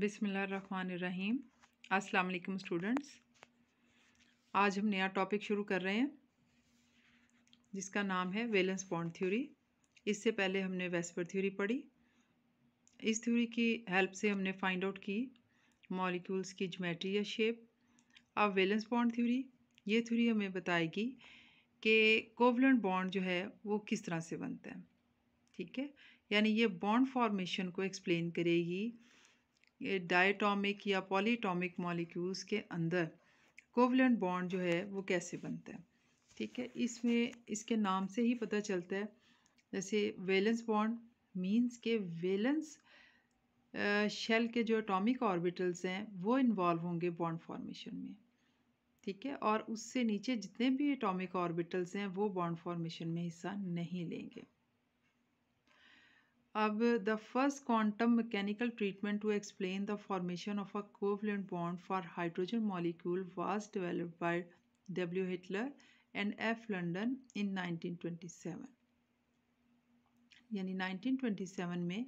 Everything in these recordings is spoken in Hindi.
बिसमीम अस्सलाम वालेकुम स्टूडेंट्स आज हम नया टॉपिक शुरू कर रहे हैं जिसका नाम है वेलेंस बॉन्ड थ्योरी इससे पहले हमने वेस्पर थ्योरी पढ़ी इस थ्योरी की हेल्प से हमने फाइंड आउट की मॉलिक्यूल्स की जोमेट्री या शेप अब वेलेंस बॉन्ड थ्योरी ये थ्योरी हमें बताएगी कि कोवलन बॉन्ड जो है वो किस तरह से बनता है ठीक है यानी ये बॉन्ड फॉर्मेशन को एक्सप्लेन करेगी डायटॉमिक या पॉलीटॉमिक मॉलिक्यूल्स के अंदर कोवलेंट बॉन्ड जो है वो कैसे बनता है ठीक है इसमें इसके नाम से ही पता चलता है जैसे वेलेंस बॉन्ड मींस के वेलेंस शेल के जो एटॉमिक ऑर्बिटल्स हैं वो इन्वॉल्व होंगे बॉन्ड फॉर्मेशन में ठीक है और उससे नीचे जितने भी एटॉमिक ऑर्बिटल्स हैं वो बॉन्ड फॉर्मेशन में हिस्सा नहीं लेंगे अब the first quantum mechanical treatment to explain the formation of a covalent bond for hydrogen molecule was developed by W Heitler and F London in 1927 यानी 1927 में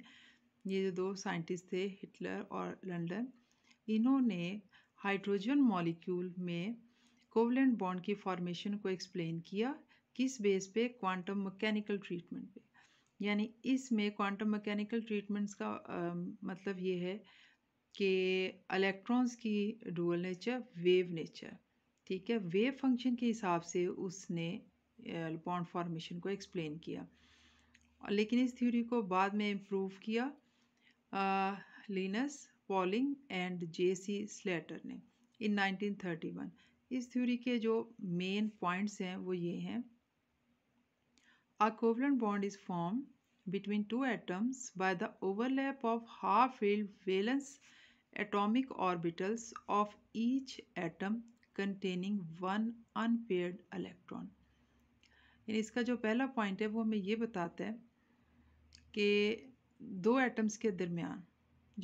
ये जो दो साइंटिस्ट थे हिटलर और लंडन इन्होंने हाइड्रोजन मॉलिक्यूल में कोवलेंट बॉन्ड की फॉर्मेशन को एक्सप्लेन किया किस बेस पे क्वांटम मैकेनिकल ट्रीटमेंट पे यानी इसमें क्वांटम मैकेनिकल ट्रीटमेंट्स का आ, मतलब ये है कि इलेक्ट्रॉन्स की डुअल नेचर वेव नेचर ठीक है वेव फंक्शन के हिसाब से उसने बॉन्ड फॉर्मेशन को एक्सप्लेन किया लेकिन इस थ्योरी को बाद में इम्प्रूव किया Linus Pauling and J C Slater ने इन 1931 इस थ्योरी के जो मेन पॉइंट्स हैं वो ये हैं A covalent bond is formed between two atoms by the overlap of half-filled valence atomic orbitals of each atom containing one unpaired electron. यानी इसका जो पहला पॉइंट है वो हमें ये बताता है कि दो एटम्स के दरमियान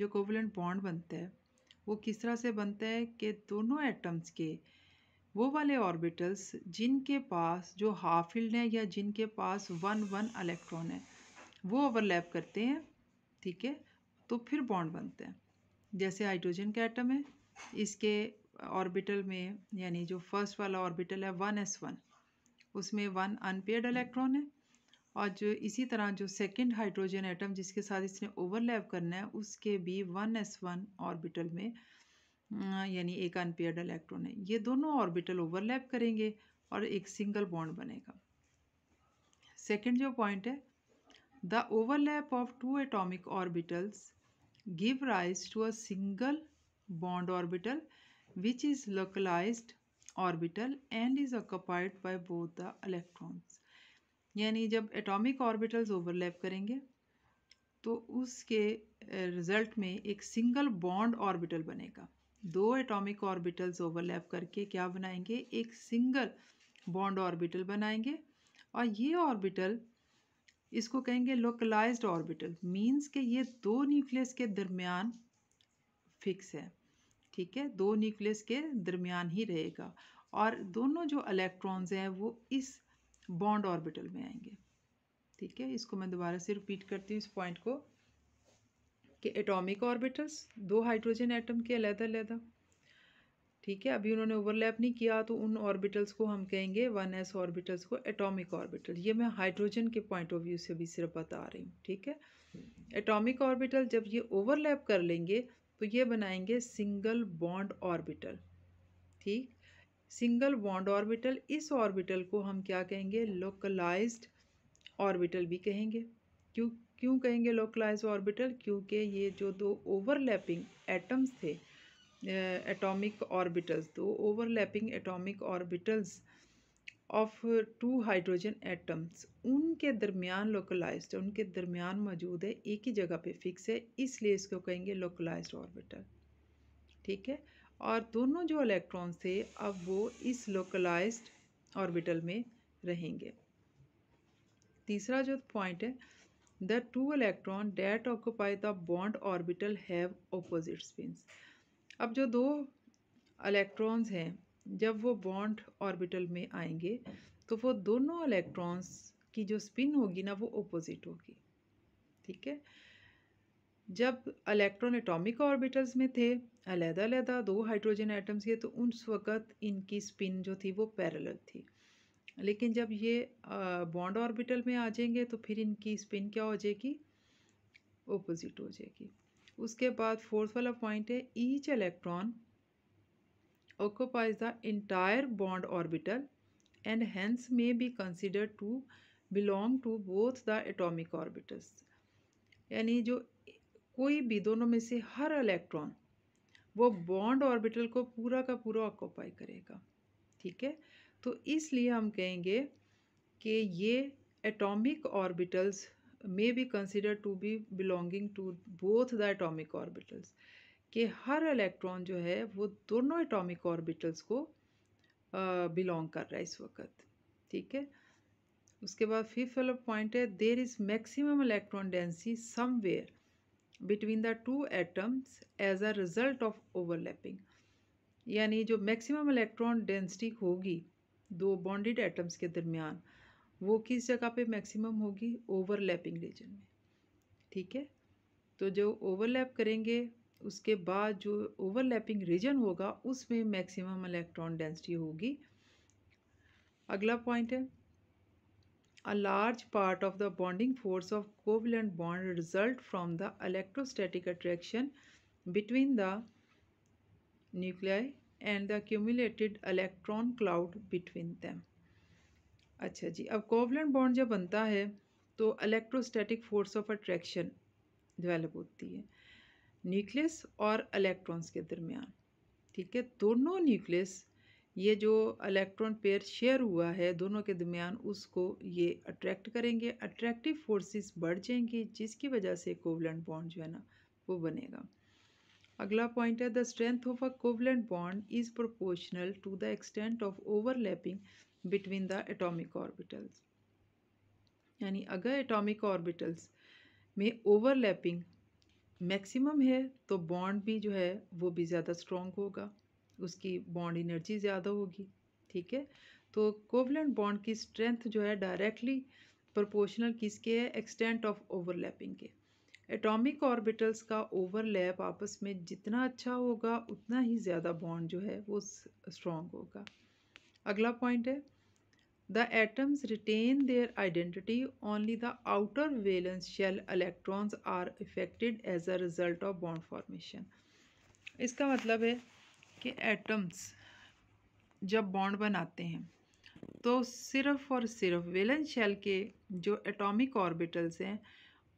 जो कोवलेंट बॉन्ड बनता है वो किस तरह से बनता है कि दोनों एटम्स के वो वाले ऑर्बिटल्स जिनके पास जो हाफ फील्ड हैं या जिनके पास वन वन इलेक्ट्रॉन है वो ओवरलैप करते हैं ठीक है तो फिर बॉन्ड बनते हैं जैसे हाइड्रोजन का एटम है इसके ऑर्बिटल में यानी जो फर्स्ट वाला ऑर्बिटल है वन एस वन उसमें वन अनपेड इलेक्ट्रॉन है और जो इसी तरह जो सेकंड हाइड्रोजन एटम जिसके साथ इसने ओवरलैप करना है उसके भी वन एस वन ऑर्बिटल में यानी एक अनपेयर्ड इलेक्ट्रॉन है ये दोनों ऑर्बिटल ओवरलैप करेंगे और एक सिंगल बॉन्ड बनेगा सेकंड जो पॉइंट है the overlap of two atomic orbitals give rise to a single bond orbital which is localize orbital and is occupied by both the electrons यानी जब एटॉमिक ऑर्बिटल्स ओवरलैप करेंगे तो उसके रिजल्ट में एक सिंगल बॉन्ड ऑर्बिटल बनेगा दो एटॉमिक ऑर्बिटल्स ओवरलैप करके क्या बनाएंगे एक सिंगल बॉन्ड ऑर्बिटल बनाएंगे और ये ऑर्बिटल इसको कहेंगे लोकलाइज्ड ऑर्बिटल मींस के ये दो न्यूक्लियस के दरमियान फिक्स है ठीक है दो न्यूक्लियस के दरमियान ही रहेगा और दोनों जो इलेक्ट्रॉन्स हैं वो इस बॉन्ड ऑर्बिटल में आएंगे ठीक है इसको मैं दोबारा से रिपीट करती हूँ इस पॉइंट को कि एटॉमिक ऑर्बिटल्स दो हाइड्रोजन एटम के अलहदा अलहदा ठीक है अभी उन्होंने ओवरलैप नहीं किया तो उन ऑर्बिटल्स को हम कहेंगे वन एस ऑर्बिटल्स को एटॉमिक ऑर्बिटल ये मैं हाइड्रोजन के पॉइंट ऑफ व्यू से भी सिर्फ बता रही हूँ ठीक है एटॉमिक ऑर्बिटल जब ये ओवरलैप कर लेंगे तो ये बनाएंगे सिंगल बॉन्ड ऑर्बिटल ठीक सिंगल बॉन्ड ऑर्बिटल इस ऑर्बिटल को हम क्या कहेंगे लोकलाइज्ड ऑर्बिटल भी कहेंगे क्यों क्यों कहेंगे लोकलाइज ऑर्बिटल क्योंकि ये जो दो ओवरलैपिंग एटम्स थे एटॉमिक ऑर्बिटल्स दो overlapping atomic orbitals of two hydrogen atoms उनके दरमियान लोकलाइज उनके दरमियान मौजूद है एक ही जगह पे फिक्स है इसलिए इसको कहेंगे लोकलाइज ऑर्बिटल ठीक है और दोनों जो इलेक्ट्रॉन्स थे अब वो इस लोकलाइज्ड ऑर्बिटल में रहेंगे तीसरा जो पॉइंट है the two electron that occupy the bond orbital have opposite spin अब जो दो इलेक्ट्रॉन्स हैं जब वो बॉन्ड ऑर्बिटल में आएंगे तो वो दोनों इलेक्ट्रॉन्स की जो स्पिन होगी ना वो ऑपोजिट होगी ठीक है जब इलेक्ट्रॉन एटॉमिक ऑर्बिटल्स में थे अलहदा अलहदा दो हाइड्रोजन एटम्स के तो उस वक़्त इनकी स्पिन जो थी वो पैरेलल थी लेकिन जब ये बॉन्ड ऑर्बिटल में आ जाएंगे तो फिर इनकी स्पिन क्या हो जाएगी ओपोजिट हो जाएगी उसके बाद फोर्थ वाला पॉइंट है each electron occupies the entire bond orbital and hence may be consider to belong to both the atomic orbitals यानी जो कोई भी दोनों में से हर इलेक्ट्रॉन वो बॉन्ड ऑर्बिटल को पूरा का पूरा ऑक्यूपाई करेगा ठीक है तो इसलिए हम कहेंगे कि ये atomic orbitals may be consider to be belonging to both the atomic orbitals कि हर इलेक्ट्रॉन जो है वो दोनों एटॉमिक ऑर्बिटल्स को बिलोंग कर रहा है इस वक्त ठीक है उसके बाद फिफ्थ वाला पॉइंट है there is maximum electron density somewhere between the two atoms as a result of overlapping यानी जो मैक्सिमम इलेक्ट्रॉन डेंसिटी होगी दो बॉन्डेड एटम्स के दरमियान वो किस जगह पे मैक्सिमम होगी ओवरलैपिंग रीजन में ठीक है तो जो ओवरलैप करेंगे उसके बाद जो ओवरलैपिंग रीजन होगा उसमें मैक्सिमम इलेक्ट्रॉन डेंसिटी होगी अगला पॉइंट है a large part of the bonding force of covalent bond result from the electrostatic attraction between the nuclei and the accumulated electron cloud between them अच्छा जी अब कोवलेंट बॉन्ड जब बनता है तो electrostatic force of attraction develop होती है न्यूक्लियस और इलेक्ट्रॉन्स के दरमियान ठीक है दोनों न्यूक्लियस ये जो इलेक्ट्रॉन पेयर शेयर हुआ है दोनों के दरमियान उसको ये अट्रैक्ट करेंगे अट्रैक्टिव फोर्सेस बढ़ जाएंगी जिसकी वजह से कोवलेंट बॉन्ड जो है ना वो बनेगा अगला पॉइंट है the strength of a covalent bond is proportional to the extent of overlapping between the atomic orbitals यानी अगर एटॉमिक ऑर्बिटल्स में ओवरलैपिंग मैक्सिमम है तो बॉन्ड भी जो है वो भी ज़्यादा स्ट्रॉन्ग होगा उसकी बॉन्ड एनर्जी ज़्यादा होगी ठीक है तो कोवलेंट बॉन्ड की स्ट्रेंथ जो है डायरेक्टली प्रोपोर्शनल किसके है एक्सटेंट ऑफ ओवरलैपिंग के एटॉमिक ऑर्बिटल्स का ओवरलैप आपस में जितना अच्छा होगा उतना ही ज़्यादा बॉन्ड जो है वो स्ट्रॉन्ग होगा अगला पॉइंट है the atoms retain their identity only the outer valence shell electrons are affected as a result of bond formation इसका मतलब है कि एटम्स जब बॉन्ड बनाते हैं तो सिर्फ़ और सिर्फ वेलेंस शेल के जो एटॉमिक ऑर्बिटल्स हैं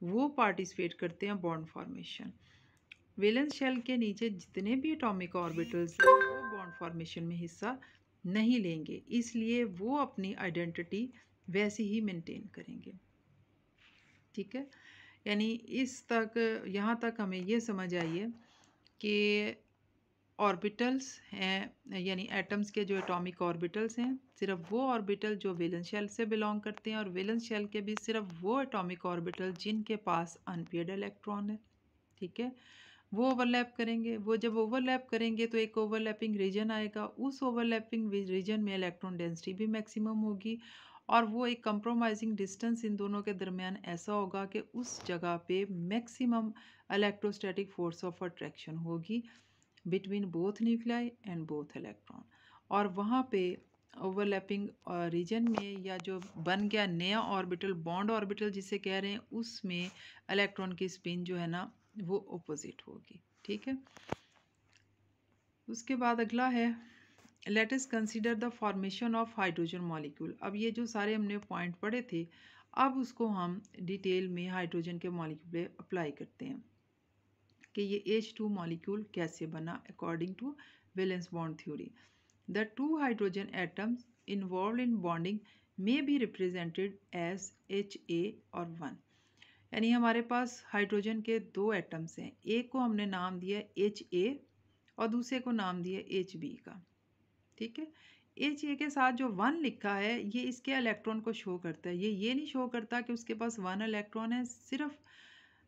वो पार्टिसिपेट करते हैं बॉन्ड फॉर्मेशन वेलेंस शेल के नीचे जितने भी एटॉमिक ऑर्बिटल्स हैं वो बॉन्ड फॉर्मेशन में हिस्सा नहीं लेंगे इसलिए वो अपनी आइडेंटिटी वैसे ही मेंटेन करेंगे ठीक है यानी इस तक यहाँ तक हमें ये समझ आई है कि ऑर्बिटल्स हैं यानी एटम्स के जो एटॉमिक ऑर्बिटल्स हैं सिर्फ वो ऑर्बिटल जो वेलन शेल से बिलोंग करते हैं और वेलन शेल के भी सिर्फ वो एटॉमिक ऑर्बिटल जिनके पास अनपेड इलेक्ट्रॉन है ठीक है वो ओवरलैप करेंगे वो जब ओवरलैप करेंगे तो एक ओवरलैपिंग रीजन आएगा उस ओवरलैपिंग रीजन में इलेक्ट्रॉन डेंसिटी भी मैक्सिमम होगी और वो एक कंप्रोमाइजिंग डिस्टेंस इन दोनों के दरमियान ऐसा होगा कि उस जगह पे maximum electrostatic force of attraction होगी between both nuclei and both electron और वहाँ पे ओवरलैपिंग रीजन में या जो बन गया नया ऑर्बिटल बॉन्ड ऑर्बिटल जिसे कह रहे हैं उसमें इलेक्ट्रॉन की स्पिन जो है ना वो ओपोजिट होगी ठीक है उसके बाद अगला है let consider the formation of hydrogen molecule अब ये जो सारे हमने पॉइंट पढ़े थे अब उसको हम डिटेल में हाइड्रोजन के मॉलिक्यूल अप्लाई करते हैं कि ये एच टू मॉलिक्यूल कैसे बना according to valence bond theory the two hydrogen atoms involve in bonding may be represented as H A और वन यानी हमारे पास हाइड्रोजन के दो एटम्स हैं एक को हमने नाम दिया एच ए और दूसरे को नाम दिया एच बी का ठीक है एच ए के साथ जो वन लिखा है ये इसके इलेक्ट्रॉन को शो करता है ये ये नहीं शो करता कि उसके पास वन इलेक्ट्रॉन है सिर्फ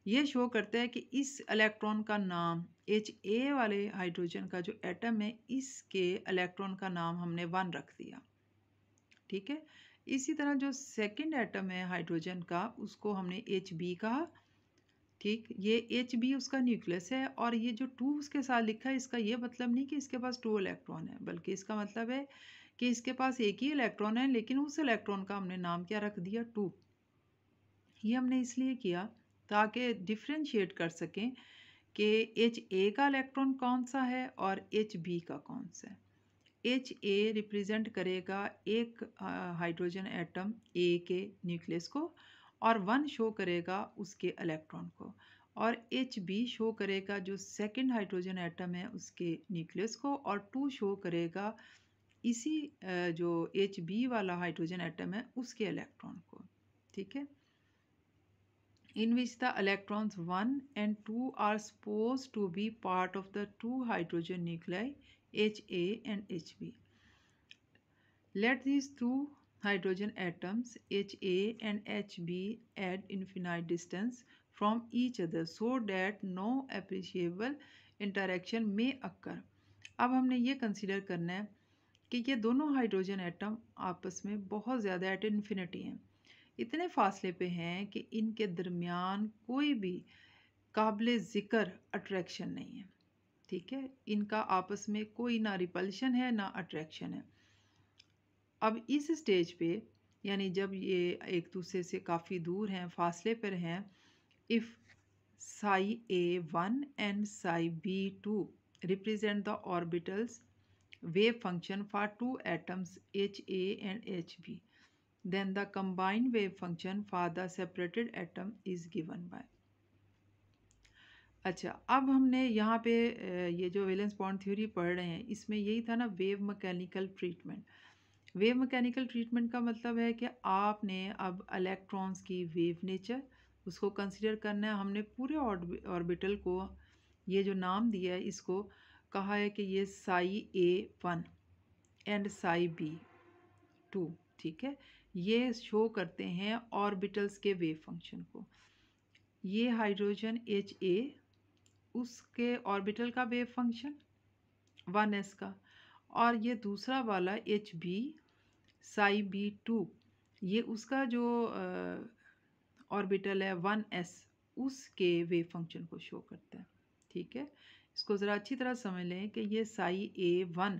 ये शो करता है कि इस इलेक्ट्रॉन का नाम एच ए वाले हाइड्रोजन का जो एटम है इसके इलेक्ट्रॉन का नाम हमने वन रख दिया ठीक है इसी तरह जो सेकंड एटम है हाइड्रोजन का उसको हमने एच बी कहा ठीक ये एच बी उसका न्यूक्लियस है और ये जो टू उसके साथ लिखा है इसका ये मतलब नहीं कि इसके पास टू इलेक्ट्रॉन है बल्कि इसका मतलब है कि इसके पास एक ही इलेक्ट्रॉन है लेकिन उस इलेक्ट्रॉन का हमने नाम क्या रख दिया टू ये हमने इसलिए किया ताकि डिफ्रेंशिएट कर सकें कि एच ए का इलेक्ट्रॉन कौन सा है और एच बी का कौन सा है एच ए रिप्रेजेंट करेगा एक हाइड्रोजन एटम ए के न्यूक्लियस को और वन शो करेगा उसके इलेक्ट्रॉन को और एच बी शो करेगा जो सेकंड हाइड्रोजन एटम है उसके न्यूक्लियस को और टू शो करेगा इसी जो एच बी वाला हाइड्रोजन एटम है उसके इलेक्ट्रॉन को ठीक है in which the electrons 1 and 2 are supposed to be part of the two hydrogen nuclei Ha and Hb. Let these two hydrogen atoms Ha and Hb at infinite distance from each other so that no appreciable interaction may occur. ab humne ye consider karna hai कि ये दोनों हाइड्रोजन एटम आपस में बहुत ज़्यादा एट इन्फिनिटी हैं इतने फासले पे हैं कि इनके दरमियान कोई भी काबिल ज़िक्र अट्रैक्शन नहीं है ठीक है इनका आपस में कोई ना रिपल्शन है ना अट्रैक्शन है अब इस स्टेज पे यानी जब ये एक दूसरे से काफ़ी दूर हैं फासले पर हैं if psi A one and psi B two represent the orbitals wave function for two atoms H A and H B then the combined wave function for the separated atom is given by अच्छा अब हमने यहाँ पे ये जो वेलेंस बॉन्ड थ्योरी पढ़ रहे हैं इसमें यही था ना wave mechanical treatment wave mechanical treatment का मतलब है कि आपने अब इलेक्ट्रॉन्स की वेव नेचर उसको कंसिडर करना है हमने पूरे ऑर्बिटल को ये जो नाम दिया है इसको कहा है कि ये psi A one and psi B two ठीक है ये शो करते हैं ऑर्बिटल्स के वेव फंक्शन को ये हाइड्रोजन एच ए उसके ऑर्बिटल का वेव फंक्शन वन एस का और ये दूसरा वाला H B psi B two ये उसका जो ऑर्बिटल है वन एस उसके वेव फंक्शन को शो करता है ठीक है इसको ज़रा अच्छी तरह समझ लें कि ये साई ए वन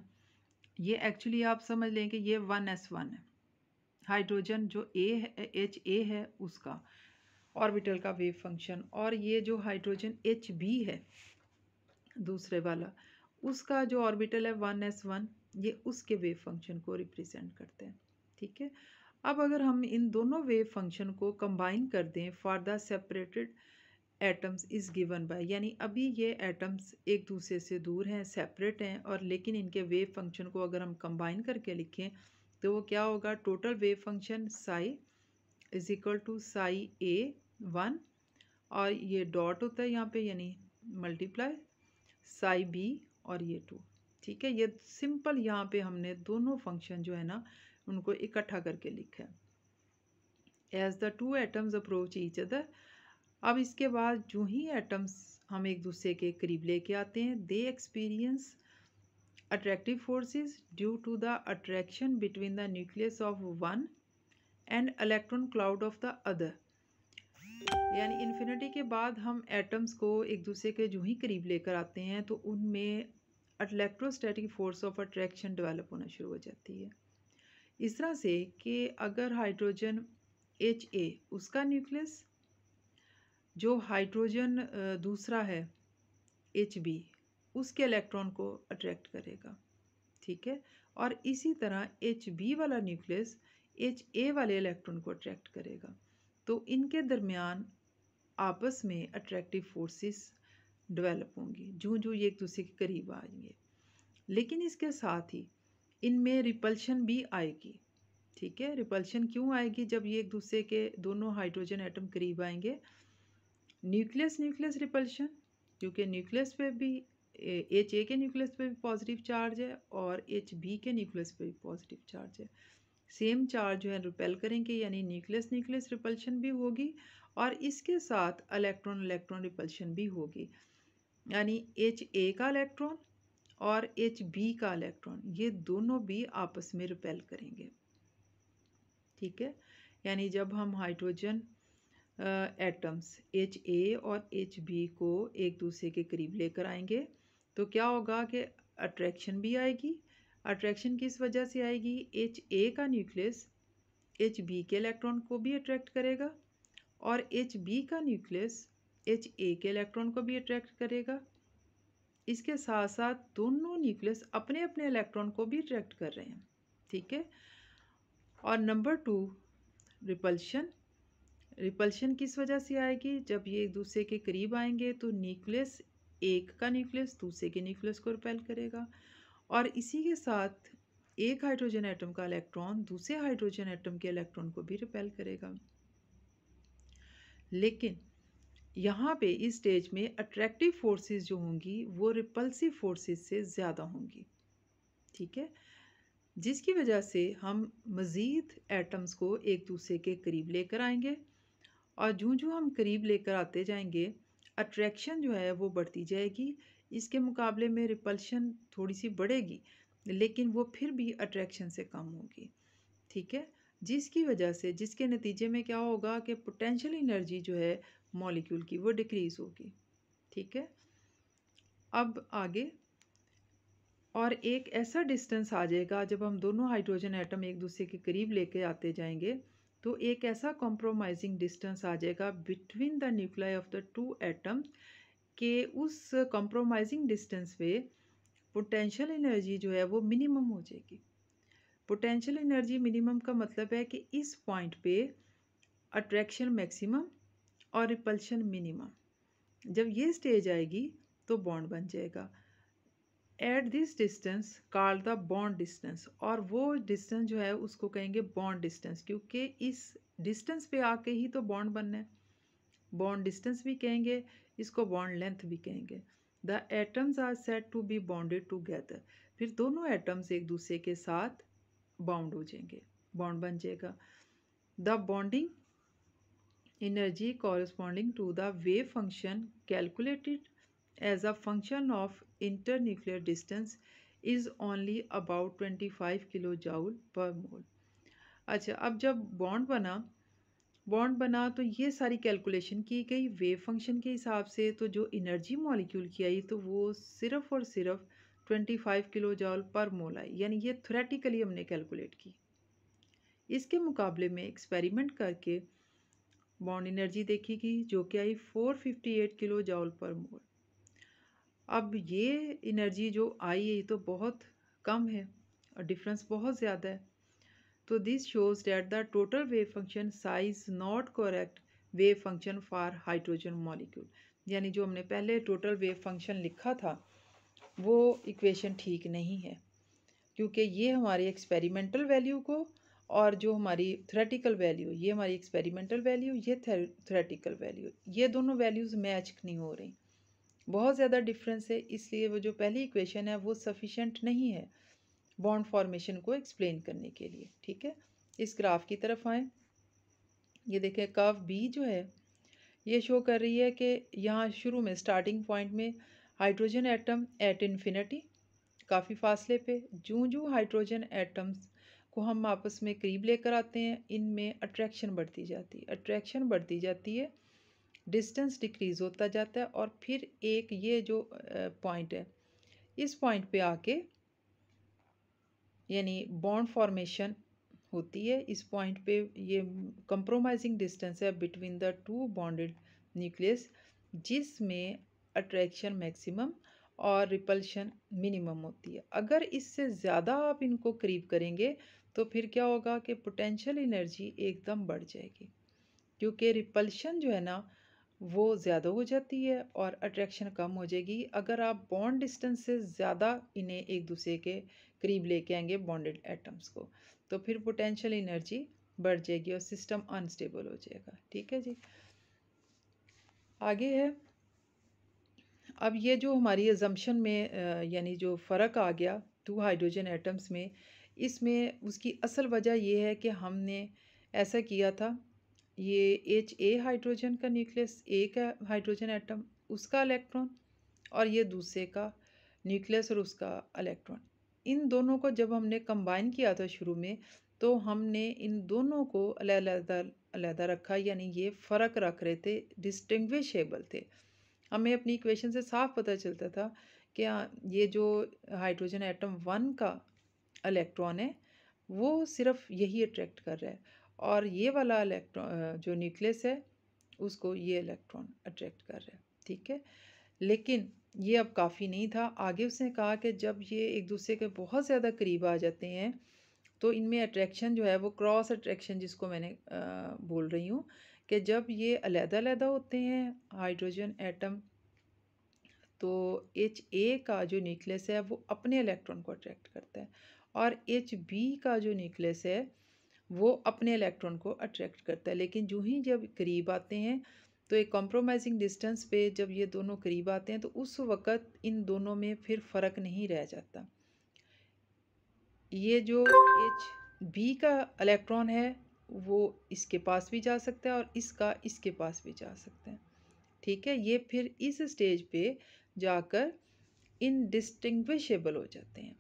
ये एक्चुअली आप समझ लें कि ये वन एस वन है हाइड्रोजन जो ए है एच ए है उसका ऑर्बिटल का वेव फंक्शन और ये जो हाइड्रोजन एच बी है दूसरे वाला उसका जो ऑर्बिटल है वन एस वन ये उसके वेव फंक्शन को रिप्रेजेंट करते हैं ठीक है अब अगर हम इन दोनों वेव फंक्शन को कंबाइन कर दें for the separated atoms is given by यानी अभी ये एटम्स एक दूसरे से दूर हैं सेपरेट हैं और लेकिन इनके वेव फंक्शन को अगर हम कंबाइन करके लिखें तो वो क्या होगा total wave function psi is equal to psi A one और ये डॉट होता है यहाँ पे यानी मल्टीप्लाई साई बी और ये टू ठीक है ये सिंपल यहाँ पे हमने दोनों फंक्शन जो है ना उनको इकट्ठा करके लिखा है as the two atoms approach each other अब इसके बाद जो ही एटम्स हम एक दूसरे के करीब लेके आते हैं they experience attractive forces due to the attraction between the nucleus of one and electron cloud of the other यानी इन्फिनिटी के बाद हम एटम्स को एक दूसरे के जो ही करीब लेकर आते हैं तो उनमें electrostatic force of attraction develop होना शुरू हो जाती है इस तरह से कि अगर हाइड्रोजन एच ए उसका न्यूक्लियस जो हाइड्रोजन दूसरा है एच बी उसके इलेक्ट्रॉन को अट्रैक्ट करेगा ठीक है और इसी तरह एच बी वाला न्यूक्लियस एच ए वाले इलेक्ट्रॉन को अट्रैक्ट करेगा तो इनके दरमियान आपस में अट्रैक्टिव फोर्सेस डेवलप होंगी जो जो ये एक दूसरे के करीब आएंगे लेकिन इसके साथ ही इनमें रिपल्शन भी आएगी ठीक है रिपल्शन क्यों आएगी जब ये एक दूसरे के दोनों हाइड्रोजन एटम करीब आएंगे न्यूक्लियस न्यूक्लियस रिपल्शन क्योंकि न्यूक्लियस पे भी एच ए के न्यूक्लियस पे भी पॉजिटिव चार्ज है और एच बी के न्यूक्लियस पे भी पॉजिटिव चार्ज है सेम चार्ज जो है रिपेल करेंगे यानी न्यूक्लियस न्यूक्लियस रिपल्शन भी होगी और इसके साथ इलेक्ट्रॉन इलेक्ट्रॉन रिपल्शन भी होगी यानी एच ए का इलेक्ट्रॉन और एच बी का इलेक्ट्रॉन ये दोनों भी आपस में रिपेल करेंगे ठीक है यानी जब हम हाइड्रोजन एटम्स एच ए और एच बी को एक दूसरे के करीब लेकर आएंगे तो क्या होगा कि अट्रैक्शन भी आएगी अट्रैक्शन किस वजह से आएगी एच ए का न्यूक्लियस एच बी के इलेक्ट्रॉन को भी अट्रैक्ट करेगा और एच बी का न्यूक्लियस एच ए के इलेक्ट्रॉन को भी अट्रैक्ट करेगा इसके साथ साथ दोनों न्यूक्लियस अपने अपने इलेक्ट्रॉन को भी अट्रैक्ट कर रहे हैं ठीक है और नंबर टू रिपल्शन रिपल्शन किस वजह से आएगी जब ये एक दूसरे के करीब आएंगे तो न्यूक्लियस एक का न्यूक्लियस दूसरे के न्यूक्लियस को रिपेल करेगा और इसी के साथ एक हाइड्रोजन एटम का इलेक्ट्रॉन दूसरे हाइड्रोजन एटम के इलेक्ट्रॉन को भी रिपेल करेगा लेकिन यहाँ पे इस स्टेज में अट्रैक्टिव फोर्सेस जो होंगी वो रिपल्सिव फोर्सेस से ज़्यादा होंगी ठीक है जिसकी वजह से हम मज़ीद एटम्स को एक दूसरे के करीब लेकर आएंगे और जूँ जूँ हम करीब लेकर आते जाएंगे अट्रैक्शन जो है वो बढ़ती जाएगी इसके मुकाबले में रिपल्शन थोड़ी सी बढ़ेगी लेकिन वो फिर भी अट्रैक्शन से कम होगी ठीक है जिसकी वजह से जिसके नतीजे में क्या होगा कि पोटेंशियल एनर्जी जो है मॉलिक्यूल की वो डिक्रीज़ होगी ठीक है अब आगे और एक ऐसा डिस्टेंस आ जाएगा जब हम दोनों हाइड्रोजन एटम एक दूसरे के करीब लेके आते जाएंगे तो एक ऐसा कॉम्प्रोमाइजिंग डिस्टेंस आ जाएगा between the nuclei of the two atoms के उस कॉम्प्रोमाइजिंग डिस्टेंस पे पोटेंशियल एनर्जी जो है वो मिनिमम हो जाएगी पोटेंशियल एनर्जी मिनिमम का मतलब है कि इस पॉइंट पे अट्रैक्शन मैक्सिमम और रिपल्शन मिनिमम जब ये स्टेज आएगी तो बॉन्ड बन जाएगा at this distance called the bond distance और वो डिस्टेंस जो है उसको कहेंगे बॉन्ड डिस्टेंस क्योंकि इस डिस्टेंस पे आके ही तो बॉन्ड बनना है बॉन्ड डिस्टेंस भी कहेंगे इसको बॉन्ड लेंथ भी कहेंगे the atoms are set to be bonded together फिर दोनों एटम्स एक दूसरे के साथ बाउंड हो जाएंगे बॉन्ड बन जाएगा the bonding energy corresponding to the wave function calculated as a function of internuclear distance is only about 25 kilojoule per mole अच्छा अब जब बॉन्ड बना बॉन्ड बना तो ये सारी कैलकुलेशन की गई वेव फंक्शन के हिसाब से तो जो इनर्जी मॉलिक्यूल की आई तो वो सिर्फ और सिर्फ 25 किलो जाउल पर मोल आई यानी ये थ्रेटिकली हमने कैलकुलेट की इसके मुकाबले में एक्सपेरिमेंट करके बॉन्ड एनर्जी देखी गई जो कि आई 458 किलो जाउल पर मोल अब ये एनर्जी जो आई है ये तो बहुत कम है और डिफरेंस बहुत ज़्यादा है तो this shows that the total wave function psi is not correct wave function for hydrogen molecule यानी जो हमने पहले टोटल वेव फंक्शन लिखा था वो इक्वेशन ठीक नहीं है क्योंकि ये हमारी एक्सपेरिमेंटल वैल्यू को और जो हमारी थ्रेटिकल वैल्यू ये हमारी एक्सपेरिमेंटल वैल्यू ये थ्रेटिकल वैल्यू ये दोनों वैल्यूज़ मैच नहीं हो रही बहुत ज़्यादा डिफरेंस है इसलिए वो जो पहली इक्वेशन है वो सफिशेंट नहीं है बॉन्ड फॉर्मेशन को एक्सप्लेन करने के लिए ठीक है इस ग्राफ की तरफ आए ये देखें कव बी जो है ये शो कर रही है कि यहाँ शुरू में स्टार्टिंग पॉइंट में हाइड्रोजन एटम एट इन्फिनिटी काफ़ी फासले पे जू जूँ हाइड्रोजन एटम्स को हम आपस में करीब लेकर आते हैं इनमें अट्रैक्शन बढ़ती जाती है अट्रैक्शन बढ़ती जाती है डिस्टेंस डिक्रीज़ होता जाता है और फिर एक ये जो पॉइंट है इस पॉइंट पे आके यानी बॉन्ड फॉर्मेशन होती है इस पॉइंट पे ये कंप्रोमाइजिंग डिस्टेंस है between the two bonded nucleus जिसमें अट्रैक्शन मैक्सिमम और रिपल्शन मिनिमम होती है अगर इससे ज़्यादा आप इनको करीब करेंगे तो फिर क्या होगा कि पोटेंशियल एनर्जी एकदम बढ़ जाएगी क्योंकि रिपल्शन जो है ना वो ज़्यादा हो जाती है और अट्रैक्शन कम हो जाएगी अगर आप बॉन्ड डिस्टेंस से ज़्यादा इन्हें एक दूसरे के करीब लेके आएंगे बॉन्डेड एटम्स को तो फिर पोटेंशियल एनर्जी बढ़ जाएगी और सिस्टम अनस्टेबल हो जाएगा ठीक है जी आगे है अब ये जो हमारी एजम्पन में यानी जो फ़र्क आ गया टू हाइड्रोजन एटम्स में इसमें उसकी असल वजह यह है कि हमने ऐसा किया था ये एच ए हाइड्रोजन का न्यूक्लियस एक है हाइड्रोजन एटम उसका इलेक्ट्रॉन और ये दूसरे का न्यूक्लियस और उसका इलेक्ट्रॉन इन दोनों को जब हमने कंबाइन किया था शुरू में तो हमने इन दोनों को अलहदा रखा यानी ये फ़र्क रख रहे थे डिस्टिंग्विशेबल थे हमें अपनी इक्वेशन से साफ पता चलता था कि हाँ, ये जो हाइड्रोजन एटम वन का इलेक्ट्रॉन है वो सिर्फ यही अट्रैक्ट कर रहा है और ये वाला इलेक्ट्रॉन जो न्यूक्लियस है उसको ये इलेक्ट्रॉन अट्रैक्ट कर रहा है ठीक है लेकिन ये अब काफ़ी नहीं था आगे उसने कहा कि जब ये एक दूसरे के बहुत ज़्यादा करीब आ जाते हैं तो इनमें अट्रैक्शन जो है वो क्रॉस अट्रैक्शन जिसको मैंने आ, बोल रही हूँ कि जब ये अलहदा होते हैं हाइड्रोजन एटम तो एच ए का जो न्यूक्लियस है वो अपने इलेक्ट्रॉन को अट्रैक्ट करता है और एच बी का जो न्यूक्लियस है वो अपने इलेक्ट्रॉन को अट्रैक्ट करता है लेकिन जो ही जब करीब आते हैं तो एक कॉम्प्रोमाइजिंग डिस्टेंस पे जब ये दोनों करीब आते हैं तो उस वक़्त इन दोनों में फिर फ़र्क नहीं रह जाता ये जो एच बी का इलेक्ट्रॉन है वो इसके पास भी जा सकता है और इसका इसके पास भी जा सकता है ठीक है ये फिर इस स्टेज पे जाकर इनडिस्टिंग्विशेबल हो जाते हैं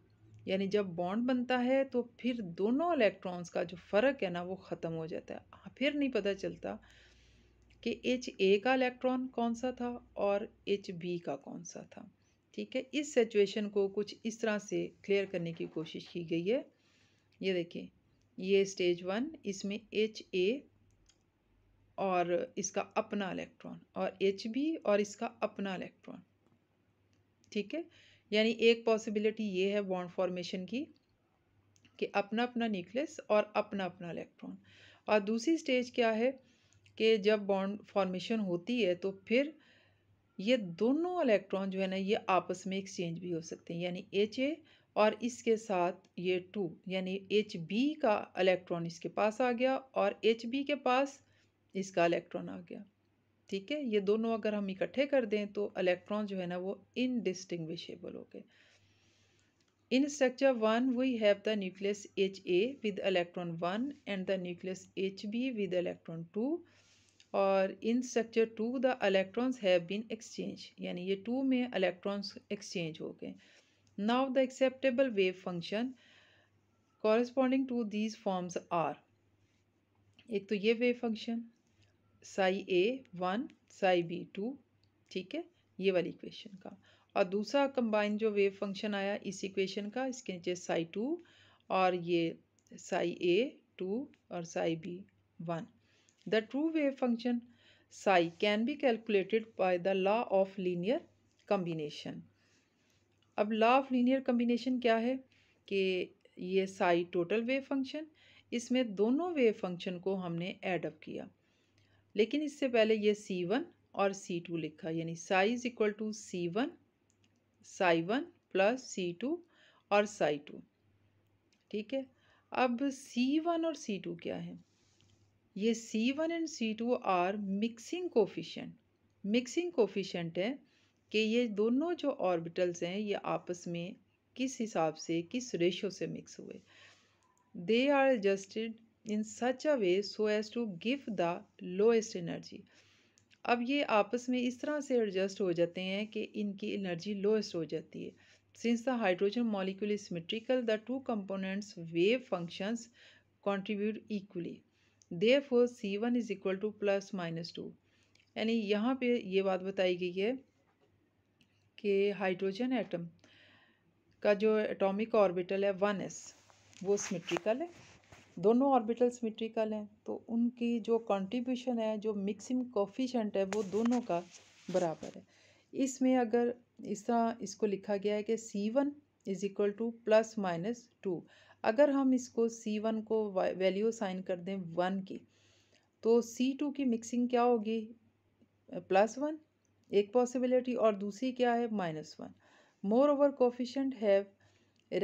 यानी जब बॉन्ड बनता है तो फिर दोनों इलेक्ट्रॉन्स का जो फ़र्क है ना वो ख़त्म हो जाता है हाँ, फिर नहीं पता चलता कि एच ए का इलेक्ट्रॉन कौन सा था और एच बी का कौन सा था ठीक है इस सिचुएशन को कुछ इस तरह से क्लियर करने की कोशिश की गई है ये देखिए ये स्टेज वन इसमें एच ए और इसका अपना इलेक्ट्रॉन और एच बी और इसका अपना इलेक्ट्रॉन ठीक है यानी एक पॉसिबिलिटी ये है बॉन्ड फॉर्मेशन की कि अपना अपना न्यूक्लियस और अपना अपना इलेक्ट्रॉन और दूसरी स्टेज क्या है कि जब बॉन्ड फॉर्मेशन होती है तो फिर ये दोनों इलेक्ट्रॉन जो है ना ये आपस में एक्सचेंज भी हो सकते हैं यानी एच ए और इसके साथ ये टू यानी एच बी का इलेक्ट्रॉन इसके पास आ गया और एच बी के पास इसका इलेक्ट्रॉन आ गया ठीक है ये दोनों अगर हम इकट्ठे कर दें तो इलेक्ट्रॉन जो है ना वो इनडिस्टिंग्विशेबल हो गए in structure one we have the nucleus H A with electron one and the nucleus H B with electron two और in structure two the electrons have been exchange यानी ये टू में इलेक्ट्रॉन्स एक्सचेंज हो गए now the acceptable wave function corresponding to these forms are एक तो ये wave function psi A one psi B two ठीक है ये वाली इक्वेशन का और दूसरा कंबाइन जो वेव फंक्शन आया इस इक्वेशन का इसके नीचे साई टू और ये साई ए टू और psi B one the true wave function psi can be calculated by the law of linear combination अब लॉ ऑफ लीनियर कम्बिनेशन क्या है कि ये साई टोटल वेव फंक्शन इसमें दोनों वेव फंक्शन को हमने एडअप किया लेकिन इससे पहले ये सी वन और सी टू लिखा यानी psi is equal to C one psi one plus C two और साई टू ठीक है अब सी वन और सी टू क्या है ये C one and C two are mixing coefficient mixing coefficient है कि ये दोनों जो ऑर्बिटल्स हैं ये आपस में किस हिसाब से किस रेशो से मिक्स हुए they are adjusted in such a way so as to give the lowest energy अब ये आपस में इस तरह से एडजस्ट हो जाते हैं कि इनकी एनर्जी लोएस्ट हो जाती है since the hydrogen molecule is symmetrical the two components wave functions contribute equally therefore C one is equal to plus minus two यानी यहाँ पे ये बात बताई गई है कि हाइड्रोजन एटम का जो एटॉमिक ऑर्बिटल है वन एस वो सिमेट्रिकल है दोनों ऑर्बिटल सिमेट्रिकल हैं तो उनकी जो कंट्रीब्यूशन है जो मिक्सिंग कोफिशेंट है वो दोनों का बराबर है इसमें अगर इस तरह इसको लिखा गया है कि C one is equal to plus minus two अगर हम इसको सी वन को वैल्यू साइन कर दें वन की तो सी टू की मिक्सिंग क्या होगी प्लस वन एक पॉसिबिलिटी और दूसरी क्या है minus one more over coefficient have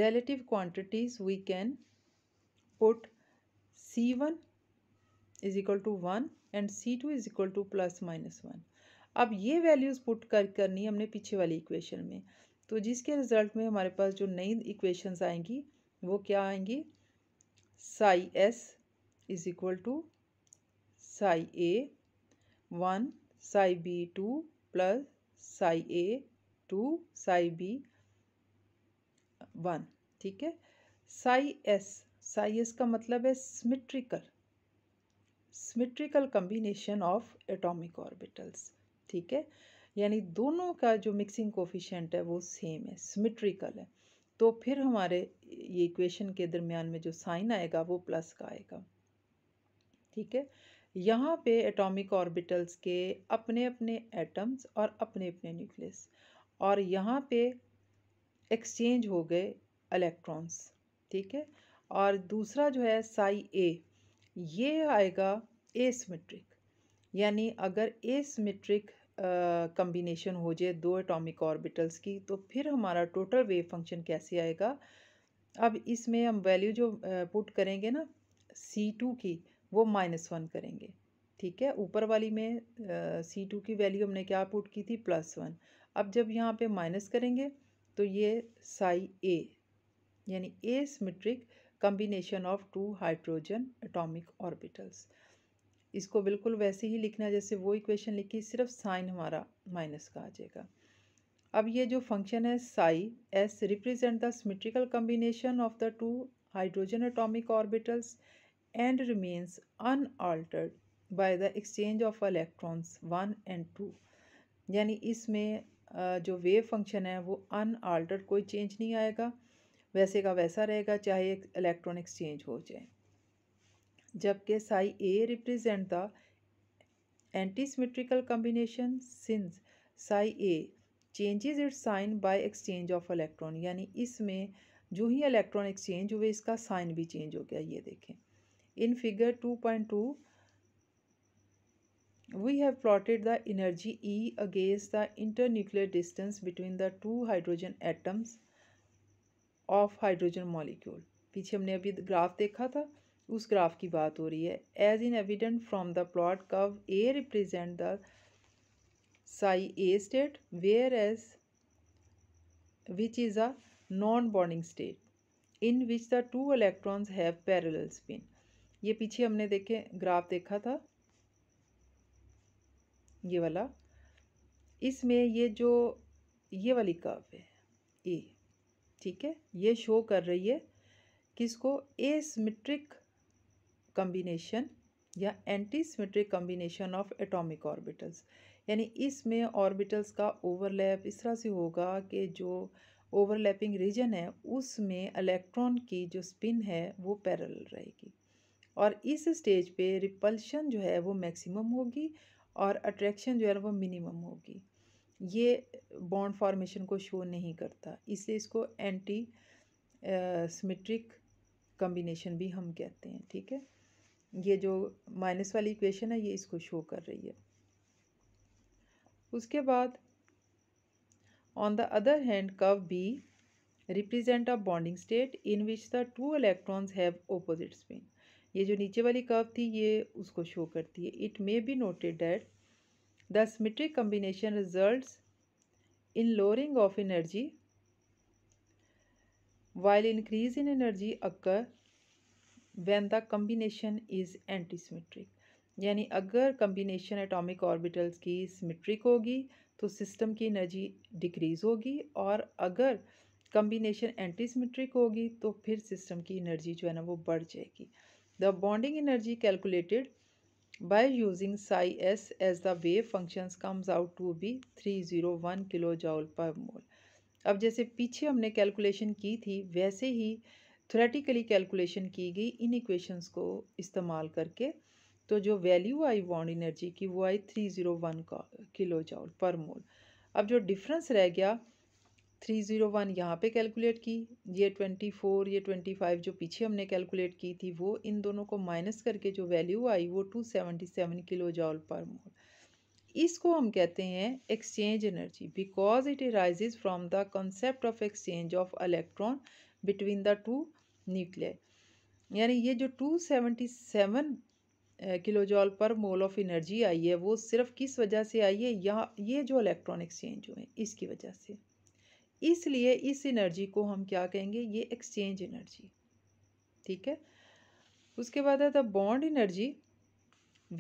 relative quantities we can put C one is equal to one and C two is equal to plus minus one अब ये वैल्यूज़ पुट कर करनी हमने पीछे वाली इक्वेशन में तो जिसके रिज़ल्ट में हमारे पास जो नई इक्वेशंस आएंगी वो क्या आएंगी psi S is equal to psi A one psi B two plus psi A two psi B one ठीक है साई एस साइज का मतलब है symmetrical symmetrical combination of atomic orbitals ठीक है यानी दोनों का जो मिक्सिंग कोफिशेंट है वो सेम है सिमेट्रिकल है तो फिर हमारे ये इक्वेशन के दरमियान में जो साइन आएगा वो प्लस का आएगा ठीक है यहाँ पे एटॉमिक ऑर्बिटल्स के अपने अपने एटम्स और अपने अपने न्यूक्लियस और यहाँ पे एक्सचेंज हो गए इलेक्ट्रॉन्स ठीक है और दूसरा जो है साई ए ये आएगा मेट्रिक यानी अगर मेट्रिक कम्बिनेशन हो जाए दो एटॉमिक ऑर्बिटल्स की तो फिर हमारा टोटल वेव फंक्शन कैसे आएगा अब इसमें हम वैल्यू जो पुट करेंगे ना सी टू की वो माइनस वन करेंगे ठीक है ऊपर वाली में सी टू की वैल्यू हमने क्या पुट की थी प्लस वन अब जब यहाँ पे माइनस करेंगे तो ये साई ए यानी a symmetric combination of two hydrogen atomic orbitals इसको बिल्कुल वैसे ही लिखना जैसे वो इक्वेशन लिखी सिर्फ साइन हमारा माइनस का आ जाएगा अब ये जो फंक्शन है psi S represent the symmetrical combination of the two hydrogen atomic orbitals and remains unaltered by the exchange of electrons one and two यानी इसमें जो वेव फंक्शन है वो अनऑल्टर्ड कोई चेंज नहीं आएगा वैसे का वैसा रहेगा चाहे इलेक्ट्रॉन एक्सचेंज हो जाए जबकि psi A represent the antisymmetrical combination since psi A changes it sign by exchange of electron यानी इसमें जो ही इलेक्ट्रॉन एक्सचेंज हुए इसका साइन भी चेंज हो गया ये देखें in figure two point two have have the the E against the inter nuclear distance between the two hydrogen atoms of hydrogen molecule पीछे हमने अभी ग्राफ देखा था उस ग्राफ की बात हो रही है as in evident from the plot curve A represent the psi A state whereas which is a non bonding state in which the two electrons have parallel spin ये पीछे हमने देखे ग्राफ देखा था ये वाला इसमें ये जो ये वाली कव है ए ठीक है ये शो कर रही है किसको एसिमेट्रिक कम्बिनेशन या antisymmetric combination of atomic orbitals यानी इसमें ऑर्बिटल्स का ओवरलैप इस तरह से होगा कि जो ओवरलैपिंग रीजन है उसमें इलेक्ट्रॉन की जो स्पिन है वो पैरल रहेगी और इस स्टेज पे रिपल्शन जो है वो मैक्सिमम होगी और अट्रैक्शन जो है वो मिनिमम होगी ये बॉन्ड फॉर्मेशन को शो नहीं करता इसलिए इसको एंटी सिमेट्रिक कम्बिनेशन भी हम कहते हैं ठीक है ये जो माइनस वाली इक्वेशन है ये इसको शो कर रही है उसके बाद ऑन द अदर हैंड कव be represent a bonding state in which the two electrons have opposite spin ये जो नीचे वाली कव थी ये उसको शो करती है it may be noted that The symmetric combination results in lowering of energy while increase in energy occur when the combination is antisymmetric यानी अगर कम्बिनेशन एटॉमिक ऑर्बिटल्स की सिमेट्रिक होगी तो सिस्टम की एनर्जी डिक्रीज़ होगी और अगर कम्बिनेशन एंटीसिमेट्रिक होगी तो फिर सिस्टम की एनर्जी जो है ना वो बढ़ जाएगी the bonding energy calculated By using psi s as the wave functions comes out to be 301 kilojoule per mole अब जैसे पीछे हमने कैलकुलेशन की थी वैसे ही थ्रेटिकली कैलकुलेशन की गई इन इक्वेशंस को इस्तेमाल करके तो जो वैल्यू आई बॉन्ड एनर्जी की वो आई 301 किलो जाउल पर मोल अब जो डिफरेंस रह गया थ्री ज़ीरो वन यहाँ पर कैलकुलेट की ये ट्वेंटी फ़ोर ये ट्वेंटी फ़ाइव जो पीछे हमने कैलकुलेट की थी वो इन दोनों को माइनस करके जो वैल्यू आई वो two seventy seven kilojoule per mole इसको हम कहते हैं exchange energy because it arise from the concept of exchange of electron between the two nuclear यानी ये जो two seventy seven kilojoule per mole of energy आई है वो सिर्फ किस वजह से आई है यहाँ ये जो इलेक्ट्रॉन एक्सचेंज हुए इसकी वजह से इसलिए इस एनर्जी को हम क्या कहेंगे ये एक्सचेंज एनर्जी ठीक है उसके बाद है the bond energy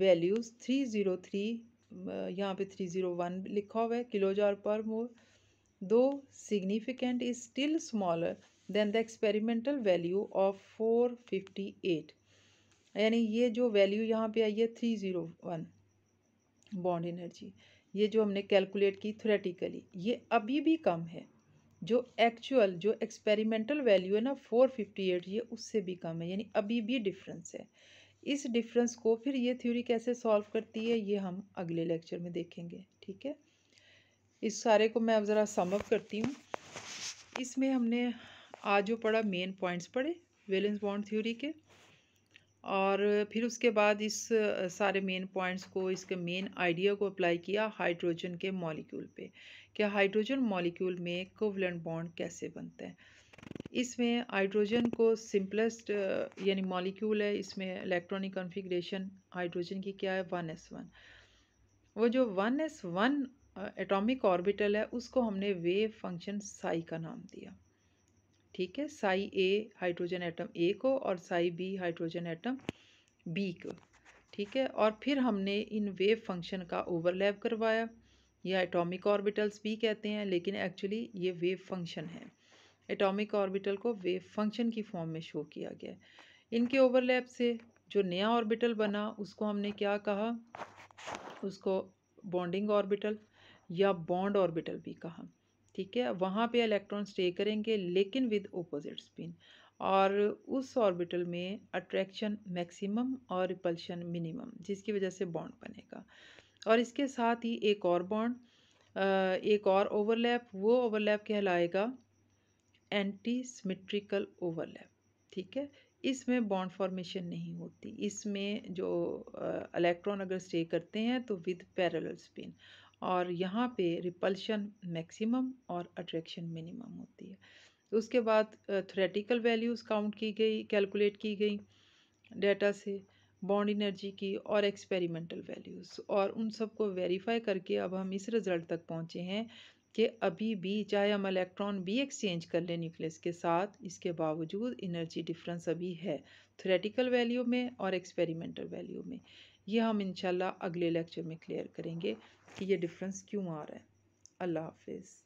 values three zero three यहाँ पे थ्री ज़ीरो वन लिखा हुआ है किलो जार पर मोल दो significant is still smaller than the experimental value of four fifty eight यानी ये जो वैल्यू यहाँ पे आई है three zero one bond energy ये जो हमने कैलकुलेट की थ्रेटिकली ये अभी भी कम है जो एक्चुअल जो एक्सपेरिमेंटल वैल्यू है ना फोर फिफ्टी एट ये उससे भी कम है यानी अभी भी डिफरेंस है इस डिफरेंस को फिर ये थ्योरी कैसे सॉल्व करती है ये हम अगले लेक्चर में देखेंगे ठीक है इस सारे को मैं अब ज़रा समअप करती हूँ इसमें हमने आज जो पढ़ा मेन पॉइंट्स पढ़े वेलेंस बॉन्ड थ्योरी के और फिर उसके बाद इस सारे मेन पॉइंट्स को इसके मेन आइडिया को अप्लाई किया हाइड्रोजन के मॉलिक्यूल पे कि हाइड्रोजन मॉलिक्यूल में कोवलेंट बॉन्ड कैसे बनते हैं इसमें हाइड्रोजन को सिंपलेस्ट यानी मॉलिक्यूल है इसमें इलेक्ट्रॉनिक कॉन्फ़िगरेशन हाइड्रोजन की क्या है वन एस वन वो जो one S one atomic orbital है उसको हमने वेव फंक्शन साई का नाम दिया ठीक है psi A hydrogen atom A को और psi B hydrogen atom B को ठीक है और फिर हमने इन वेव फंक्शन का ओवरलैप करवाया यह एटॉमिक ऑर्बिटल्स भी कहते हैं लेकिन एक्चुअली ये वेव फंक्शन है एटॉमिक ऑर्बिटल को वेव फंक्शन की फॉर्म में शो किया गया इनके ओवरलैप से जो नया ऑर्बिटल बना उसको हमने क्या कहा उसको बॉन्डिंग ऑर्बिटल या बॉन्ड ऑर्बिटल भी कहा ठीक है वहाँ पे इलेक्ट्रॉन स्टे करेंगे लेकिन विद ओपोजिट स्पिन और उस ऑर्बिटल में अट्रैक्शन मैक्सिमम और रिपल्शन मिनिमम जिसकी वजह से बॉन्ड बनेगा और इसके साथ ही एक और बॉन्ड एक और ओवरलैप वो ओवरलैप कहलाएगा एंटी सिमेट्रिकल ओवरलैप ठीक है इसमें बॉन्ड फॉर्मेशन नहीं होती इसमें जो इलेक्ट्रॉन अगर स्टे करते हैं तो विद पैरेलल स्पिन और यहाँ पे रिपल्शन मैक्सिमम और अट्रैक्शन मिनिमम होती है उसके बाद थ्रेटिकल वैल्यूज़ काउंट की गई कैलकुलेट की गई डेटा से बॉन्ड एनर्जी की और एक्सपेरिमेंटल वैल्यूज़ और उन सब को वेरीफाई करके अब हम इस रिज़ल्ट तक पहुँचे हैं कि अभी भी चाहे हम इलेक्ट्रॉन भी एक्सचेंज कर लें न्यूक्लियस के साथ इसके बावजूद एनर्जी डिफरेंस अभी है थ्रेटिकल वैल्यू में और एक्सपेरिमेंटल वैल्यू में ये हम इंशाल्लाह अगले लेक्चर में क्लियर करेंगे कि ये डिफरेंस क्यों आ रहा है अल्लाह हाफिज़